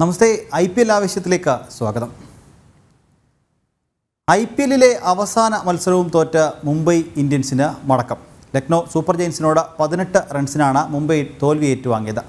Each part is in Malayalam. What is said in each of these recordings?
നമസ്തേ ഐ പി എൽ ആവശ്യത്തിലേക്ക് സ്വാഗതം ഐ പി എല്ലിലെ അവസാന മത്സരവും തോറ്റ മുംബൈ ഇന്ത്യൻസിന് മടക്കം ലക്നൗ സൂപ്പർ ജയൻസിനോട് പതിനെട്ട് റൺസിനാണ് മുംബൈ തോൽവി ഏറ്റുവാങ്ങിയത്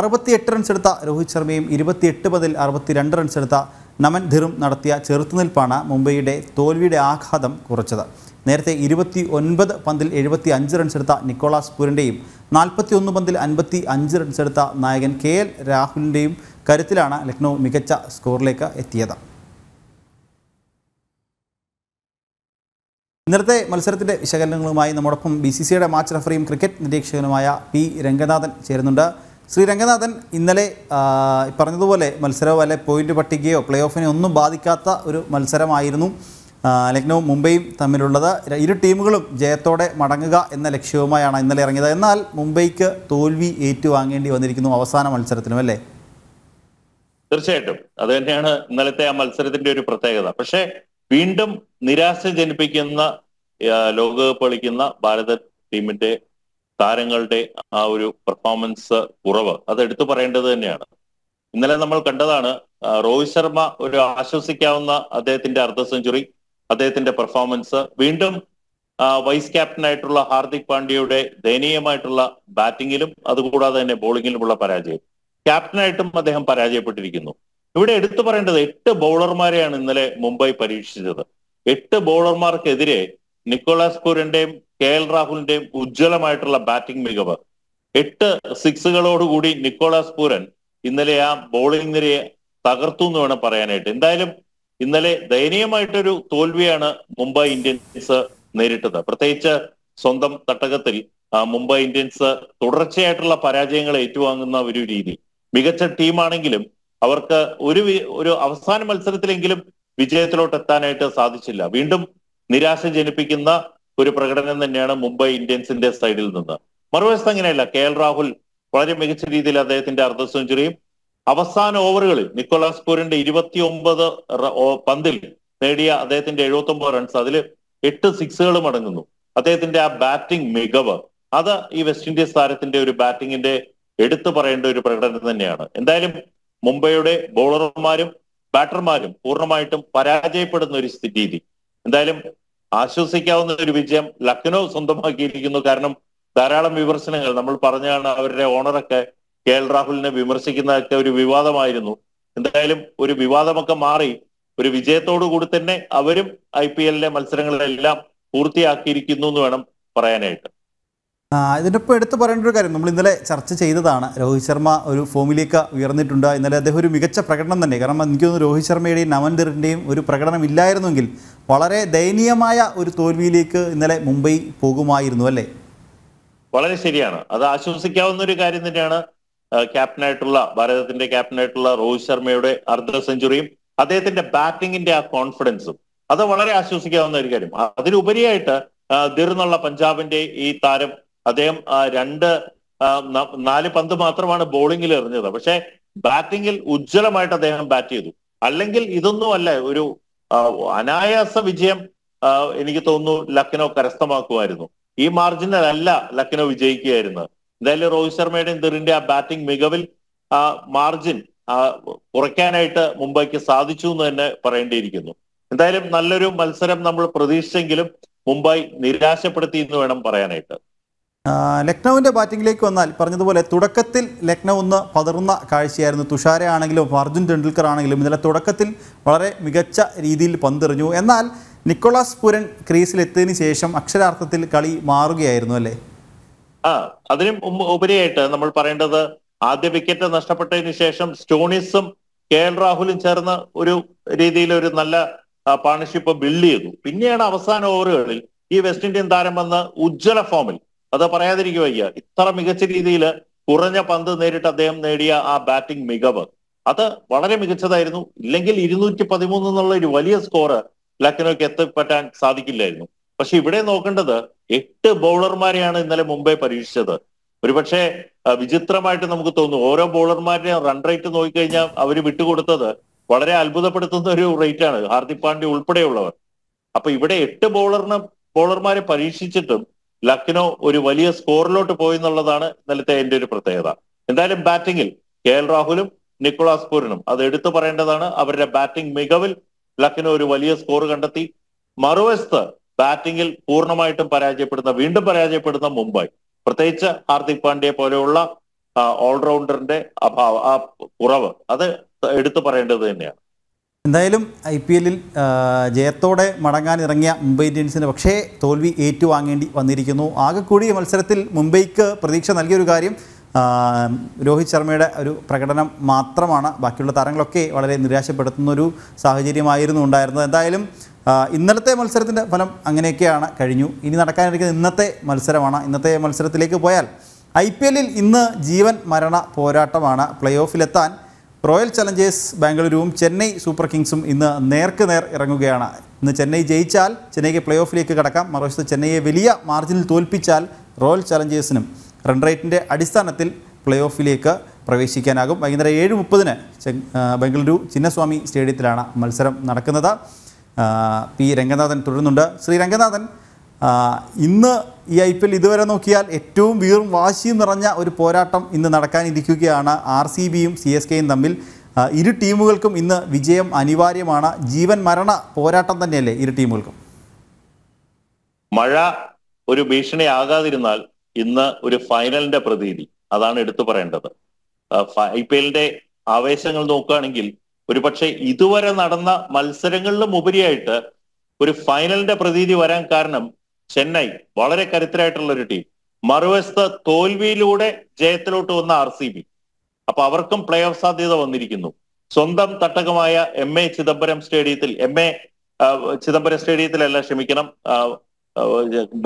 അറുപത്തിയെട്ട് റൺസ് എടുത്ത രോഹിത് ശർമ്മയും ഇരുപത്തിയെട്ട് പതിൽ അറുപത്തിരണ്ട് റൺസ് എടുത്ത നമൻ ധിറും നടത്തിയ ചെറുത്തുനിൽപ്പാണ് മുംബൈയുടെ തോൽവിയുടെ ആഘാതം കുറച്ചത് നേരത്തെ ഇരുപത്തി ഒൻപത് പന്തിൽ എഴുപത്തി അഞ്ച് റൺസ് എടുത്ത നിക്കോളാസ് പൂരൻ്റെയും നാൽപ്പത്തി ഒന്ന് പന്തിൽ അൻപത്തി അഞ്ച് റൺസ് എടുത്ത നായകൻ കെ എൽ രാഹുലിൻ്റെയും കരുത്തിലാണ് ലക്നൗ മികച്ച സ്കോറിലേക്ക് എത്തിയത് ഇന്നത്തെ മത്സരത്തിൻ്റെ വിശകലനങ്ങളുമായി നമ്മോടൊപ്പം ബി സി സിയുടെ മാച്ച് റഫറിയും ക്രിക്കറ്റ് നിരീക്ഷകനുമായ പി രംഗനാഥൻ ചേരുന്നുണ്ട് ശ്രീ രംഗനാഥൻ ഇന്നലെ പറഞ്ഞതുപോലെ മത്സരമോ അല്ലെ പോയിന്റ് പട്ടികയോ പ്ലേ ഓഫിനെ ഒന്നും ബാധിക്കാത്ത ഒരു മത്സരമായിരുന്നു ലക്നൗ മുംബൈയും തമ്മിലുള്ളത് ഇരു ടീമുകളും ജയത്തോടെ മടങ്ങുക എന്ന ലക്ഷ്യവുമായാണ് ഇന്നലെ ഇറങ്ങിയത് എന്നാൽ മുംബൈക്ക് തോൽവി ഏറ്റുവാങ്ങേണ്ടി വന്നിരിക്കുന്നു അവസാന മത്സരത്തിനും അല്ലേ തീർച്ചയായിട്ടും അത് തന്നെയാണ് ഇന്നലത്തെ ആ മത്സരത്തിന്റെ ഒരു പ്രത്യേകത പക്ഷേ വീണ്ടും നിരാശ ജനിപ്പിക്കുന്ന ലോകകപ്പ് കളിക്കുന്ന ഭാരത ടീമിന്റെ താരങ്ങളുടെ ആ ഒരു പെർഫോമൻസ് കുറവ് അത് എടുത്തു പറയേണ്ടത് തന്നെയാണ് ഇന്നലെ നമ്മൾ കണ്ടതാണ് രോഹിത് ശർമ്മ ഒരു ആശ്വസിക്കാവുന്ന അദ്ദേഹത്തിന്റെ അർദ്ധ സെഞ്ചുറി അദ്ദേഹത്തിന്റെ പെർഫോമൻസ് വീണ്ടും വൈസ് ക്യാപ്റ്റൻ ആയിട്ടുള്ള ഹാർദിക് പാണ്ഡ്യയുടെ ദയനീയമായിട്ടുള്ള ബാറ്റിങ്ങിലും അതുകൂടാതെ തന്നെ ബോളിങ്ങിലുമുള്ള പരാജയം ക്യാപ്റ്റനായിട്ടും അദ്ദേഹം പരാജയപ്പെട്ടിരിക്കുന്നു ഇവിടെ എടുത്തു പറയേണ്ടത് എട്ട് ബൗളർമാരെയാണ് ഇന്നലെ മുംബൈ പരീക്ഷിച്ചത് എട്ട് ബൗളർമാർക്കെതിരെ നിക്കോളാസ് പൂരന്റെയും കെ എൽ രാഹുലിന്റെയും ഉജ്ജ്വലമായിട്ടുള്ള ബാറ്റിംഗ് മികവ് എട്ട് സിക്സുകളോടുകൂടി നിക്കോളാസ് പൂരൻ ഇന്നലെ ആ ബൗളിംഗ് നിരയെ തകർത്തു എന്ന് വേണം പറയാനായിട്ട് എന്തായാലും ഇന്നലെ ദയനീയമായിട്ടൊരു തോൽവിയാണ് മുംബൈ ഇന്ത്യൻസ് നേരിട്ടത് പ്രത്യേകിച്ച് സ്വന്തം തട്ടകത്തിൽ മുംബൈ ഇന്ത്യൻസ് തുടർച്ചയായിട്ടുള്ള പരാജയങ്ങൾ ഏറ്റുവാങ്ങുന്ന ഒരു രീതി മികച്ച ടീമാണെങ്കിലും അവർക്ക് ഒരു ഒരു അവസാന മത്സരത്തിലെങ്കിലും വിജയത്തിലോട്ട് എത്താനായിട്ട് സാധിച്ചില്ല വീണ്ടും നിരാശ ജനിപ്പിക്കുന്ന ഒരു പ്രകടനം തന്നെയാണ് മുംബൈ ഇന്ത്യൻസിന്റെ സൈഡിൽ നിന്ന് മറുവശത്ത് അങ്ങനെയല്ല കെ എൽ രാഹുൽ വളരെ മികച്ച രീതിയിൽ അദ്ദേഹത്തിന്റെ അർദ്ധ സെഞ്ചുറിയും അവസാന ഓവറുകളിൽ നിക്കോളാസ് പൂരിന്റെ ഇരുപത്തി ഒമ്പത് പന്തിൽ നേടിയ അദ്ദേഹത്തിന്റെ എഴുപത്തി ഒമ്പത് റൺസ് അതിൽ എട്ട് സിക്സുകളും അടങ്ങുന്നു അദ്ദേഹത്തിന്റെ ആ ബാറ്റിംഗ് മികവ് അത് ഈ വെസ്റ്റ് ഇൻഡീസ് താരത്തിന്റെ ഒരു ബാറ്റിംഗിന്റെ എടുത്തു പറയേണ്ട ഒരു പ്രകടനം തന്നെയാണ് എന്തായാലും മുംബൈയുടെ ബൗളർമാരും ബാറ്റർമാരും പൂർണ്ണമായിട്ടും പരാജയപ്പെടുന്ന ഒരു സ്ഥിതി എന്തായാലും ആശ്വസിക്കാവുന്ന ഒരു വിജയം ലക്നൗ സ്വന്തമാക്കിയിരിക്കുന്നു കാരണം ധാരാളം വിമർശനങ്ങൾ നമ്മൾ പറഞ്ഞാണ് അവരുടെ ഓണറൊക്കെ കെ എൽ രാഹുലിനെ വിമർശിക്കുന്നതൊക്കെ ഒരു വിവാദമായിരുന്നു എന്തായാലും ഒരു വിവാദമൊക്കെ മാറി ഒരു വിജയത്തോടു കൂടി തന്നെ അവരും ഐ പി എല്ലിലെ മത്സരങ്ങളെല്ലാം പൂർത്തിയാക്കിയിരിക്കുന്നു എന്ന് വേണം പറയാനായിട്ട് ഇതിൻ്റെ ഇപ്പോൾ എടുത്തു പറയേണ്ട ഒരു കാര്യം നമ്മൾ ഇന്നലെ ചർച്ച ചെയ്തതാണ് രോഹിത് ശർമ്മ ഒരു ഫോമിലേക്ക് ഉയർന്നിട്ടുണ്ട് ഇന്നലെ അദ്ദേഹം ഒരു മികച്ച പ്രകടനം തന്നെ കാരണം എനിക്ക് തോന്നുന്നു രോഹിത് ശർമ്മയുടെയും നവൻദറിൻ്റെയും ഒരു പ്രകടനം ഇല്ലായിരുന്നെങ്കിൽ വളരെ ദയനീയമായ ഒരു തോൽവിയിലേക്ക് ഇന്നലെ മുംബൈ പോകുമായിരുന്നു അല്ലേ വളരെ ശരിയാണ് അത് ആശ്വസിക്കാവുന്ന ഒരു കാര്യം തന്നെയാണ് ക്യാപ്റ്റനായിട്ടുള്ള ഭാരതത്തിന്റെ ക്യാപ്റ്റനായിട്ടുള്ള രോഹിത് ശർമ്മയുടെ അർദ്ധ സെഞ്ചുറിയും അദ്ദേഹത്തിന്റെ ബാറ്റിംഗിന്റെ ആ കോൺഫിഡൻസും അത് വളരെ ആശ്വസിക്കാവുന്ന ഒരു കാര്യം അതിലുപരിയായിട്ട് എന്നുള്ള പഞ്ചാബിന്റെ ഈ താരം അദ്ദേഹം രണ്ട് നാല് പന്ത് മാത്രമാണ് ബോളിംഗിൽ എറിഞ്ഞത് പക്ഷെ ബാറ്റിംഗിൽ ഉജ്ജ്വലമായിട്ട് അദ്ദേഹം ബാറ്റ് ചെയ്തു അല്ലെങ്കിൽ ഇതൊന്നും അല്ല ഒരു അനായാസ വിജയം എനിക്ക് തോന്നുന്നു ലക്നോ കരസ്ഥമാക്കുമായിരുന്നു ഈ മാർജിനൽ അല്ല ലക്നോ വിജയിക്കുകയായിരുന്നു എന്തായാലും രോഹിത് ശർമ്മയുടെയും ദറിന്റെ ആ ബാറ്റിംഗ് മികവിൽ ആ മാർജിൻ കുറയ്ക്കാനായിട്ട് മുംബൈക്ക് സാധിച്ചു എന്ന് തന്നെ പറയേണ്ടിയിരിക്കുന്നു എന്തായാലും നല്ലൊരു മത്സരം നമ്മൾ പ്രതീക്ഷിച്ചെങ്കിലും മുംബൈ നിരാശപ്പെടുത്തി എന്ന് വേണം പറയാനായിട്ട് ലക്നൌവിൻ്റെ ബാറ്റിങ്ങിലേക്ക് വന്നാൽ പറഞ്ഞതുപോലെ തുടക്കത്തിൽ ലക്നൗ ഒന്ന് പതറുന്ന കാഴ്ചയായിരുന്നു തുഷാര ആണെങ്കിലും അർജുൻ ടെണ്ടുൽക്കർ ആണെങ്കിലും ഇന്നലെ തുടക്കത്തിൽ വളരെ മികച്ച രീതിയിൽ പന്തെറിഞ്ഞു എന്നാൽ നിക്കോളാസ് പുരൻ ക്രീസിലെത്തിയതിനു ശേഷം അക്ഷരാർത്ഥത്തിൽ കളി മാറുകയായിരുന്നു അല്ലേ ആ അതിനും ഉപരിയായിട്ട് നമ്മൾ പറയേണ്ടത് ആദ്യ വിക്കറ്റ് നഷ്ടപ്പെട്ടതിന് ശേഷം സ്റ്റോണിസും കെ എൽ രാഹുലും ചേർന്ന് ഒരു രീതിയിൽ ഒരു നല്ല പാർട്ണർഷിപ്പ് ബിൽഡ് ചെയ്തു പിന്നെയാണ് അവസാന ഓവറുകളിൽ ഈ വെസ്റ്റ് ഇന്ത്യൻ താരം വന്ന് ഉജ്ജ്വല ഫോമിൽ അത് പറയാതിരിക്കുക വയ്യ ഇത്ര മികച്ച രീതിയിൽ കുറഞ്ഞ പന്ത് നേരിട്ട് അദ്ദേഹം നേടിയ ആ ബാറ്റിംഗ് മികവ് അത് വളരെ മികച്ചതായിരുന്നു ഇല്ലെങ്കിൽ ഇരുന്നൂറ്റി പതിമൂന്ന് എന്നുള്ള ഒരു വലിയ സ്കോർ ലക്നോയ്ക്ക് എത്തിപ്പറ്റാൻ സാധിക്കില്ലായിരുന്നു പക്ഷെ ഇവിടെ നോക്കേണ്ടത് എട്ട് ബൗളർമാരെയാണ് ഇന്നലെ മുംബൈ പരീക്ഷിച്ചത് ഒരുപക്ഷെ വിചിത്രമായിട്ട് നമുക്ക് തോന്നും ഓരോ ബൗളർമാരുടെ റൺ റേറ്റ് നോക്കിക്കഴിഞ്ഞാൽ അവർ വിട്ടുകൊടുത്തത് വളരെ അത്ഭുതപ്പെടുത്തുന്ന ഒരു റേറ്റാണ് ഹാർദിക് പാണ്ഡ്യ ഉൾപ്പെടെയുള്ളവർ അപ്പൊ ഇവിടെ എട്ട് ബൗളറിന് ബൗളർമാരെ പരീക്ഷിച്ചിട്ടും ലക്നോ ഒരു വലിയ സ്കോറിലോട്ട് പോയി എന്നുള്ളതാണ് ഇന്നലത്തെ എന്റെ ഒരു പ്രത്യേകത എന്തായാലും ബാറ്റിംഗിൽ കെ എൽ രാഹുലും നിക്കോളാസ് പൂരനും അത് എടുത്തു പറയേണ്ടതാണ് അവരുടെ ബാറ്റിംഗ് മികവിൽ ലക്നോ ഒരു വലിയ സ്കോർ കണ്ടെത്തി മറുവശത്ത് ബാറ്റിംഗിൽ പൂർണ്ണമായിട്ടും പരാജയപ്പെടുന്ന വീണ്ടും പരാജയപ്പെടുന്ന മുംബൈ പ്രത്യേകിച്ച് ഹാർദിക് പാണ്ഡ്യ പോലെയുള്ള ഓൾറൗണ്ടറിന്റെ അഭാവം ആ കുറവ് അത് എടുത്തു പറയേണ്ടത് തന്നെയാണ് എന്തായാലും ഐ പി എല്ലിൽ ജയത്തോടെ മടങ്ങാനിറങ്ങിയ മുംബൈ ഇന്ത്യൻസിന് പക്ഷേ തോൽവി ഏറ്റുവാങ്ങേണ്ടി വന്നിരിക്കുന്നു ആകെക്കൂടി മത്സരത്തിൽ മുംബൈക്ക് പ്രതീക്ഷ നൽകിയൊരു കാര്യം രോഹിത് ശർമ്മയുടെ ഒരു പ്രകടനം മാത്രമാണ് ബാക്കിയുള്ള താരങ്ങളൊക്കെ വളരെ നിരാശപ്പെടുത്തുന്ന ഒരു സാഹചര്യമായിരുന്നു ഉണ്ടായിരുന്നത് എന്തായാലും ഇന്നലത്തെ മത്സരത്തിൻ്റെ ഫലം അങ്ങനെയൊക്കെയാണ് കഴിഞ്ഞു ഇനി നടക്കാനിരിക്കുന്ന ഇന്നത്തെ മത്സരമാണ് ഇന്നത്തെ മത്സരത്തിലേക്ക് പോയാൽ ഐ പി എല്ലിൽ ഇന്ന് ജീവൻ മരണ പോരാട്ടമാണ് പ്ലേ ഓഫിലെത്താൻ റോയൽ ചലഞ്ചേഴ്സ് ബാംഗ്ലൂരുവും ചെന്നൈ സൂപ്പർ കിങ്സും ഇന്ന് നേർക്ക് നേർ ഇറങ്ങുകയാണ് ഇന്ന് ചെന്നൈ ജയിച്ചാൽ ചെന്നൈക്ക് പ്ലേ ഓഫിലേക്ക് കടക്കാം മറുവശത്ത് ചെന്നൈയെ വലിയ മാർജിനിൽ തോൽപ്പിച്ചാൽ റോയൽ ചലഞ്ചേഴ്സിനും റൺ അടിസ്ഥാനത്തിൽ പ്ലേ ഓഫിലേക്ക് പ്രവേശിക്കാനാകും വൈകുന്നേരം ഏഴ് മുപ്പതിന് ബംഗളൂരു ചിന്നസ്വാമി സ്റ്റേഡിയത്തിലാണ് മത്സരം നടക്കുന്നത് പി രംഗനാഥൻ തുടരുന്നുണ്ട് ശ്രീ രംഗനാഥൻ ഇന്ന് ഈ ഐ പി എൽ ഇതുവരെ നോക്കിയാൽ ഏറ്റവും വീറും വാശിയും നിറഞ്ഞ ഒരു പോരാട്ടം ഇന്ന് നടക്കാനിരിക്കുകയാണ് ആർ സി ബിയും സി എസ് കെയും തമ്മിൽ ഇരു ടീമുകൾക്കും ഇന്ന് വിജയം അനിവാര്യമാണ് ജീവൻ മരണ പോരാട്ടം തന്നെയല്ലേ ഇരു ടീമുകൾക്കും മഴ ഒരു ഭീഷണിയാകാതിരുന്നാൽ ഇന്ന് ഒരു ഫൈനലിന്റെ പ്രതീതി അതാണ് എടുത്തു പറയേണ്ടത് ഐ പി എല്ലിന്റെ ആവേശങ്ങൾ നോക്കുകയാണെങ്കിൽ ഒരുപക്ഷെ ഇതുവരെ നടന്ന മത്സരങ്ങളിലും ഉപരിയായിട്ട് ഒരു ഫൈനലിന്റെ പ്രതീതി വരാൻ കാരണം ചെന്നൈ വളരെ കരുത്തരായിട്ടുള്ള ഒരു ടീം മറുവശത്ത് തോൽവിയിലൂടെ ജയത്തിലോട്ട് വന്ന ആർ സി ബി അപ്പൊ അവർക്കും പ്ലേ ഓഫ് സാധ്യത വന്നിരിക്കുന്നു സ്വന്തം തട്ടകമായ എം എ ചിദംബരം സ്റ്റേഡിയത്തിൽ എം എ ചിദംബരം സ്റ്റേഡിയത്തിലല്ല ക്ഷമിക്കണം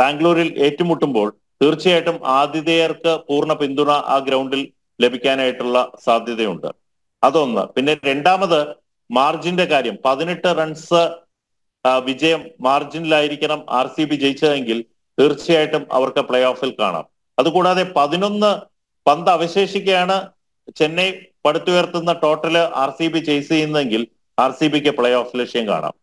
ബാംഗ്ലൂരിൽ ഏറ്റുമുട്ടുമ്പോൾ തീർച്ചയായിട്ടും ആതിഥേയർക്ക് പൂർണ്ണ പിന്തുണ ആ ഗ്രൗണ്ടിൽ ലഭിക്കാനായിട്ടുള്ള സാധ്യതയുണ്ട് അതൊന്ന് പിന്നെ രണ്ടാമത് മാർജിന്റെ കാര്യം പതിനെട്ട് റൺസ് വിജയം മാർജിനിലായിരിക്കണം ആർ സി ബി ജയിച്ചതെങ്കിൽ തീർച്ചയായിട്ടും അവർക്ക് പ്ലേ ഓഫിൽ കാണാം അതുകൂടാതെ പതിനൊന്ന് പന്ത് അവശേഷിക്കുകയാണ് ചെന്നൈ പടുത്തുയർത്തുന്ന total R C B chase ചെയ്യുന്നെങ്കിൽ ആർ സി ബിക്ക് പ്ലേ ഓഫ് ലക്ഷ്യം കാണാം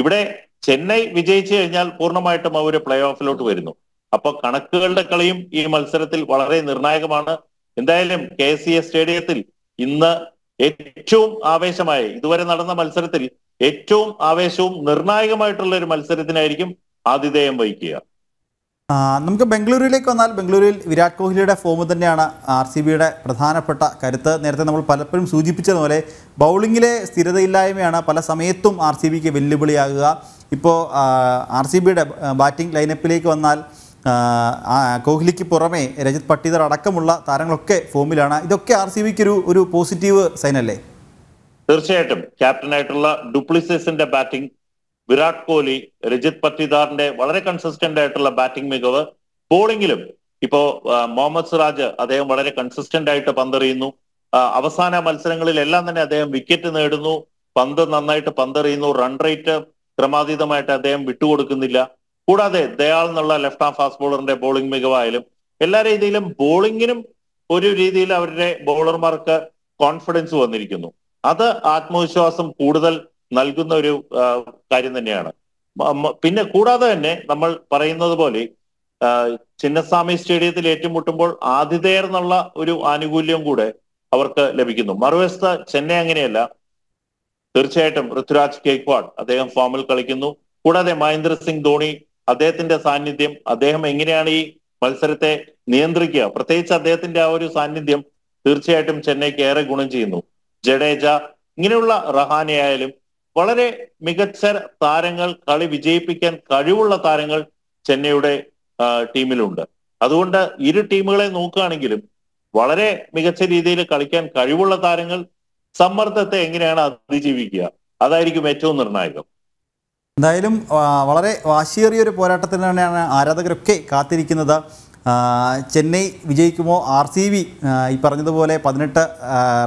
ഇവിടെ ചെന്നൈ വിജയിച്ചു കഴിഞ്ഞാൽ പൂർണ്ണമായിട്ടും അവർ പ്ലേ ഓഫിലോട്ട് വരുന്നു അപ്പോൾ കണക്കുകളുടെ കളിയും ഈ മത്സരത്തിൽ വളരെ നിർണായകമാണ് എന്തായാലും കെ സി എസ് സ്റ്റേഡിയത്തിൽ ഇന്ന് ഏറ്റവും ആവേശമായി ഇതുവരെ നടന്ന മത്സരത്തിൽ ഏറ്റവും ആവേശവും നിർണായകമായിട്ടുള്ള ഒരു മത്സരത്തിനായിരിക്കും ആതിഥേയം വഹിക്കുക നമുക്ക് ബംഗളൂരുവിലേക്ക് വന്നാൽ ബംഗളൂരുവിൽ വിരാട് കോഹ്ലിയുടെ ഫോം തന്നെയാണ് ആർ സി ബിയുടെ പ്രധാനപ്പെട്ട കരുത്ത് നേരത്തെ നമ്മൾ പലപ്പോഴും സൂചിപ്പിച്ചതുപോലെ ബൗളിങ്ങിലെ സ്ഥിരതയില്ലായ്മയാണ് പല സമയത്തും ആർ സി ബിക്ക് വെല്ലുവിളിയാകുക ഇപ്പോൾ ആർ സി ബിയുടെ ബാറ്റിംഗ് ലൈനപ്പിലേക്ക് വന്നാൽ കോഹ്ലിക്ക് പുറമെ രജിത് പട്ടീദർ അടക്കമുള്ള താരങ്ങളൊക്കെ ഫോമിലാണ് ഇതൊക്കെ ആർ സി ബിക്ക് ഒരു ഒരു പോസിറ്റീവ് സൈനല്ലേ തീർച്ചയായിട്ടും ക്യാപ്റ്റനായിട്ടുള്ള ഡുപ്ലിസിസിന്റെ ബാറ്റിംഗ് വിരാട് കോഹ്ലി രജിത് പട്ടിദാറിന്റെ വളരെ കൺസിസ്റ്റന്റ് ആയിട്ടുള്ള ബാറ്റിംഗ് മികവ് ബോളിങ്ങിലും ഇപ്പോ മുഹമ്മദ് സിറാജ് അദ്ദേഹം വളരെ കൺസിസ്റ്റന്റ് ആയിട്ട് പന്തെറിയുന്നു അവസാന മത്സരങ്ങളിലെല്ലാം തന്നെ അദ്ദേഹം വിക്കറ്റ് നേടുന്നു പന്ത് നന്നായിട്ട് പന്തെറിയുന്നു റൺ റേറ്റ് ക്രമാതീതമായിട്ട് അദ്ദേഹം വിട്ടുകൊടുക്കുന്നില്ല കൂടാതെ ദയാൾ എന്നുള്ള ലെഫ്റ്റ് ഹാഫ് ഫാസ്റ്റ് ബോളറിന്റെ ബോളിംഗ് മികവായാലും എല്ലാ രീതിയിലും ബോളിങ്ങിനും ഒരു രീതിയിൽ അവരുടെ ബോളർമാർക്ക് കോൺഫിഡൻസ് വന്നിരിക്കുന്നു അത് ആത്മവിശ്വാസം കൂടുതൽ നൽകുന്ന ഒരു കാര്യം തന്നെയാണ് പിന്നെ കൂടാതെ തന്നെ നമ്മൾ പറയുന്നത് പോലെ ചിന്നസ്വാമി സ്റ്റേഡിയത്തിൽ ഏറ്റുമുട്ടുമ്പോൾ ആതിഥേയർ എന്നുള്ള ഒരു ആനുകൂല്യം കൂടെ അവർക്ക് ലഭിക്കുന്നു മറുവശത്ത് ചെന്നൈ അങ്ങനെയല്ല തീർച്ചയായിട്ടും ഋതുരാജ് കേക്വാഡ് അദ്ദേഹം ഫോമിൽ കളിക്കുന്നു കൂടാതെ മഹേന്ദ്ര സിംഗ് ധോണി അദ്ദേഹത്തിന്റെ സാന്നിധ്യം അദ്ദേഹം എങ്ങനെയാണ് ഈ മത്സരത്തെ നിയന്ത്രിക്കുക പ്രത്യേകിച്ച് അദ്ദേഹത്തിന്റെ ആ ഒരു സാന്നിധ്യം തീർച്ചയായിട്ടും ചെന്നൈക്ക് ഏറെ ഗുണം ചെയ്യുന്നു ജഡേജ ഇങ്ങനെയുള്ള റഹാനെ ആയാലും വളരെ മികച്ച താരങ്ങൾ കളി വിജയിപ്പിക്കാൻ കഴിവുള്ള താരങ്ങൾ ചെന്നൈയുടെ ടീമിലുണ്ട് അതുകൊണ്ട് ഇരു ടീമുകളെ നോക്കുകയാണെങ്കിലും വളരെ മികച്ച രീതിയിൽ കളിക്കാൻ കഴിവുള്ള താരങ്ങൾ സമ്മർദ്ദത്തെ എങ്ങനെയാണ് അതിജീവിക്കുക അതായിരിക്കും ഏറ്റവും നിർണായകം എന്തായാലും വളരെ വാശിയേറിയ ഒരു പോരാട്ടത്തിന് തന്നെയാണ് ആരാധകരൊക്കെ കാത്തിരിക്കുന്നത് ചെന്നൈ വിജയിക്കുമോ ആർ സി ബി ഈ പറഞ്ഞതുപോലെ പതിനെട്ട്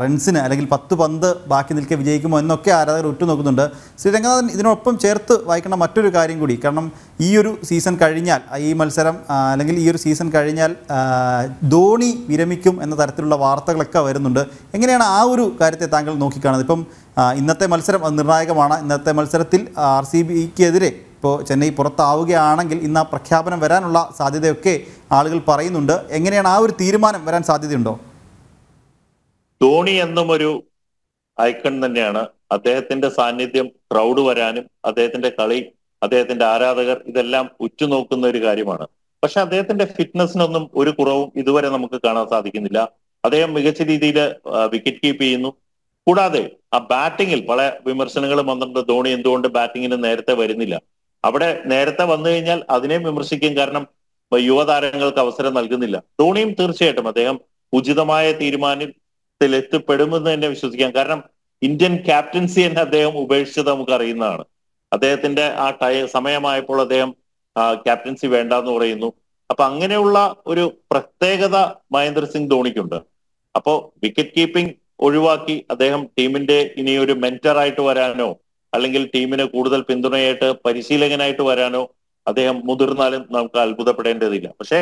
റൺസിന് അല്ലെങ്കിൽ പത്ത് പന്ത് ബാക്കി നിൽക്കെ വിജയിക്കുമോ എന്നൊക്കെ ആരാധകർ ഉറ്റുനോക്കുന്നുണ്ട് ശ്രീ രംഗനാഥൻ ഇതിനൊപ്പം ചേർത്ത് വായിക്കേണ്ട മറ്റൊരു കാര്യം കൂടി കാരണം ഈ ഒരു സീസൺ കഴിഞ്ഞാൽ ഈ മത്സരം അല്ലെങ്കിൽ ഈ ഒരു സീസൺ കഴിഞ്ഞാൽ ധോണി വിരമിക്കും എന്ന തരത്തിലുള്ള വാർത്തകളൊക്കെ വരുന്നുണ്ട് എങ്ങനെയാണ് ആ ഒരു കാര്യത്തെ താങ്കൾ നോക്കിക്കാണുന്നത് ഇപ്പം ഇന്നത്തെ മത്സരം നിർണായകമാണ് ഇന്നത്തെ മത്സരത്തിൽ ആർ സി ബിക്കെതിരെ ഇപ്പോൾ ചെന്നൈ പുറത്താവുകയാണെങ്കിൽ ഇന്ന് ആ പ്രഖ്യാപനം വരാനുള്ള സാധ്യതയൊക്കെ ആളുകൾ പറയുന്നുണ്ട് എങ്ങനെയാണ് ആ ഒരു തീരുമാനം വരാൻ സാധ്യതയുണ്ടോ ധോണി എന്നും ഒരു ഐക്കൺ തന്നെയാണ് അദ്ദേഹത്തിന്റെ സാന്നിധ്യം ക്രൗഡ് വരാനും അദ്ദേഹത്തിന്റെ കളി അദ്ദേഹത്തിന്റെ ആരാധകർ ഇതെല്ലാം ഉറ്റുനോക്കുന്ന ഒരു കാര്യമാണ് പക്ഷെ അദ്ദേഹത്തിന്റെ ഫിറ്റ്നസിനൊന്നും ഒരു കുറവും ഇതുവരെ നമുക്ക് കാണാൻ സാധിക്കുന്നില്ല അദ്ദേഹം മികച്ച രീതിയിൽ വിക്കറ്റ് കീപ്പ് ചെയ്യുന്നു കൂടാതെ ആ ബാറ്റിങ്ങിൽ പല വിമർശനങ്ങളും വന്നിട്ടുണ്ട് ധോണി എന്തുകൊണ്ട് ബാറ്റിങ്ങിന് നേരത്തെ വരുന്നില്ല അവിടെ നേരത്തെ വന്നു കഴിഞ്ഞാൽ അതിനെയും വിമർശിക്കും കാരണം യുവതാരങ്ങൾക്ക് അവസരം നൽകുന്നില്ല ധോണിയും തീർച്ചയായിട്ടും അദ്ദേഹം ഉചിതമായ തീരുമാനത്തിൽ എത്തിപ്പെടുമെന്ന് തന്നെ വിശ്വസിക്കാം കാരണം ഇന്ത്യൻ ക്യാപ്റ്റൻസി തന്നെ അദ്ദേഹം ഉപേക്ഷിച്ചത് നമുക്ക് അറിയുന്നതാണ് അദ്ദേഹത്തിന്റെ ആ ടൈ സമയമായപ്പോൾ അദ്ദേഹം ക്യാപ്റ്റൻസി എന്ന് പറയുന്നു അപ്പൊ അങ്ങനെയുള്ള ഒരു പ്രത്യേകത മഹേന്ദ്ര സിംഗ് ധോണിക്കുണ്ട് അപ്പോ വിക്കറ്റ് കീപ്പിംഗ് ഒഴിവാക്കി അദ്ദേഹം ടീമിന്റെ ഇനി ഒരു ആയിട്ട് വരാനോ അല്ലെങ്കിൽ ടീമിന് കൂടുതൽ പിന്തുണയായിട്ട് പരിശീലകനായിട്ട് വരാനോ അദ്ദേഹം മുതിർന്നാലും നമുക്ക് അത്ഭുതപ്പെടേണ്ടതില്ല പക്ഷേ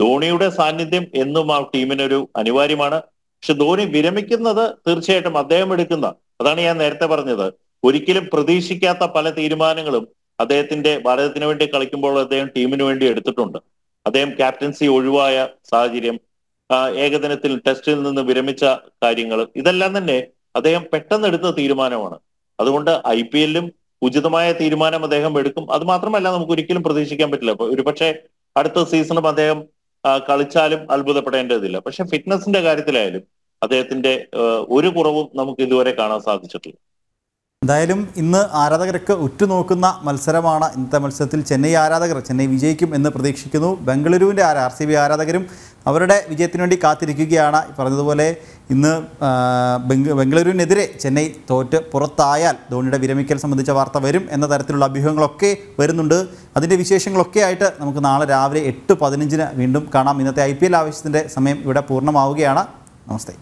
ധോണിയുടെ സാന്നിധ്യം എന്നും ആ ടീമിനൊരു അനിവാര്യമാണ് പക്ഷെ ധോണി വിരമിക്കുന്നത് തീർച്ചയായിട്ടും അദ്ദേഹം എടുക്കുന്ന അതാണ് ഞാൻ നേരത്തെ പറഞ്ഞത് ഒരിക്കലും പ്രതീക്ഷിക്കാത്ത പല തീരുമാനങ്ങളും അദ്ദേഹത്തിന്റെ ഭാരതത്തിന് വേണ്ടി കളിക്കുമ്പോൾ അദ്ദേഹം ടീമിന് വേണ്ടി എടുത്തിട്ടുണ്ട് അദ്ദേഹം ക്യാപ്റ്റൻസി ഒഴിവായ സാഹചര്യം ഏകദിനത്തിൽ ടെസ്റ്റിൽ നിന്ന് വിരമിച്ച കാര്യങ്ങൾ ഇതെല്ലാം തന്നെ അദ്ദേഹം പെട്ടെന്ന് എടുത്ത തീരുമാനമാണ് അതുകൊണ്ട് ഐ പി എല്ലും ഉചിതമായ തീരുമാനം അദ്ദേഹം എടുക്കും അത് മാത്രമല്ല നമുക്ക് ഒരിക്കലും പ്രതീക്ഷിക്കാൻ പറ്റില്ല ഒരു അടുത്ത സീസണും അദ്ദേഹം കളിച്ചാലും അത്ഭുതപ്പെടേണ്ടതില്ല പക്ഷെ ഫിറ്റ്നസിന്റെ കാര്യത്തിലായാലും അദ്ദേഹത്തിന്റെ ഒരു കുറവും നമുക്ക് ഇതുവരെ കാണാൻ സാധിച്ചിട്ടില്ല എന്തായാലും ഇന്ന് ആരാധകർക്ക് ഉറ്റുനോക്കുന്ന മത്സരമാണ് ഇന്നത്തെ മത്സരത്തിൽ ചെന്നൈ ആരാധകർ ചെന്നൈ വിജയിക്കും എന്ന് പ്രതീക്ഷിക്കുന്നു ബംഗളൂരുവിൻ്റെ ആർ ആർ സി ബി ആരാധകരും അവരുടെ വിജയത്തിനു വേണ്ടി കാത്തിരിക്കുകയാണ് പറഞ്ഞതുപോലെ ഇന്ന് ബംഗളൂരുവിനെതിരെ ചെന്നൈ തോറ്റ് പുറത്തായാൽ ധോണിയുടെ വിരമിക്കൽ സംബന്ധിച്ച വാർത്ത വരും എന്ന തരത്തിലുള്ള അഭ്യൂഹങ്ങളൊക്കെ വരുന്നുണ്ട് അതിൻ്റെ വിശേഷങ്ങളൊക്കെ ആയിട്ട് നമുക്ക് നാളെ രാവിലെ എട്ട് പതിനഞ്ചിന് വീണ്ടും കാണാം ഇന്നത്തെ ഐ പി എൽ ആവശ്യത്തിൻ്റെ സമയം ഇവിടെ പൂർണ്ണമാവുകയാണ് നമസ്തേ